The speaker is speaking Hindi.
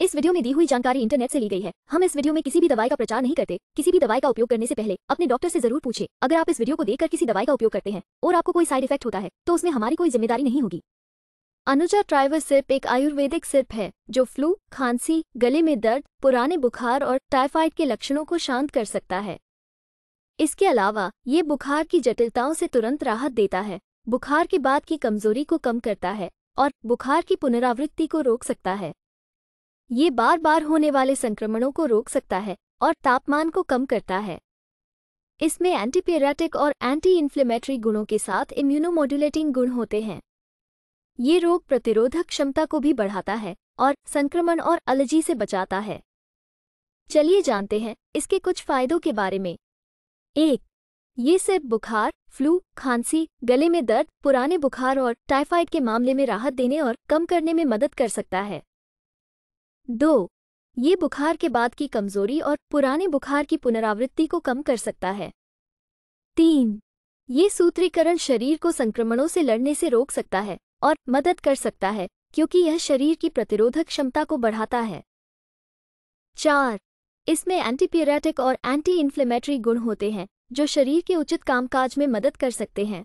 इस वीडियो में दी हुई जानकारी इंटरनेट से ली गई है हम इस वीडियो में किसी भी दवाई का प्रचार नहीं करते किसी भी दवाई का उपयोग करने से पहले अपने डॉक्टर से जरूर पूछे अगर आप इस वीडियो को देखकर किसी दवाई का उपयोग करते हैं और आपको कोई साइड इफेक्ट होता है तो उसमें हमारी कोई जिम्मेदारी नहीं होगी अनुजा ट्राइवर सिर्फ एक आयुर्वेदिक सिर्फ है जो फ्लू खांसी गले में दर्द पुराने बुखार और टाइफाइड के लक्षणों को शांत कर सकता है इसके अलावा ये बुखार की जटिलताओं से तुरंत राहत देता है बुखार के बाद की कमजोरी को कम करता है और बुखार की पुनरावृत्ति को रोक सकता है ये बार बार होने वाले संक्रमणों को रोक सकता है और तापमान को कम करता है इसमें एंटीपेराटिक और एंटी इन्फ्लेमेटरी गुणों के साथ इम्यूनोमोड्यूलेटिंग गुण होते हैं ये रोग प्रतिरोधक क्षमता को भी बढ़ाता है और संक्रमण और अलर्जी से बचाता है चलिए जानते हैं इसके कुछ फायदों के बारे में एक ये सिर्फ बुखार फ्लू खांसी गले में दर्द पुराने बुखार और टाइफाइड के मामले में राहत देने और कम करने में मदद कर सकता है दो ये बुखार के बाद की कमजोरी और पुराने बुखार की पुनरावृत्ति को कम कर सकता है तीन ये सूत्रीकरण शरीर को संक्रमणों से लड़ने से रोक सकता है और मदद कर सकता है क्योंकि यह शरीर की प्रतिरोधक क्षमता को बढ़ाता है चार इसमें एंटीपियरेटिक और एंटी इन्फ्लेमेटरी गुण होते हैं जो शरीर के उचित कामकाज में मदद कर सकते हैं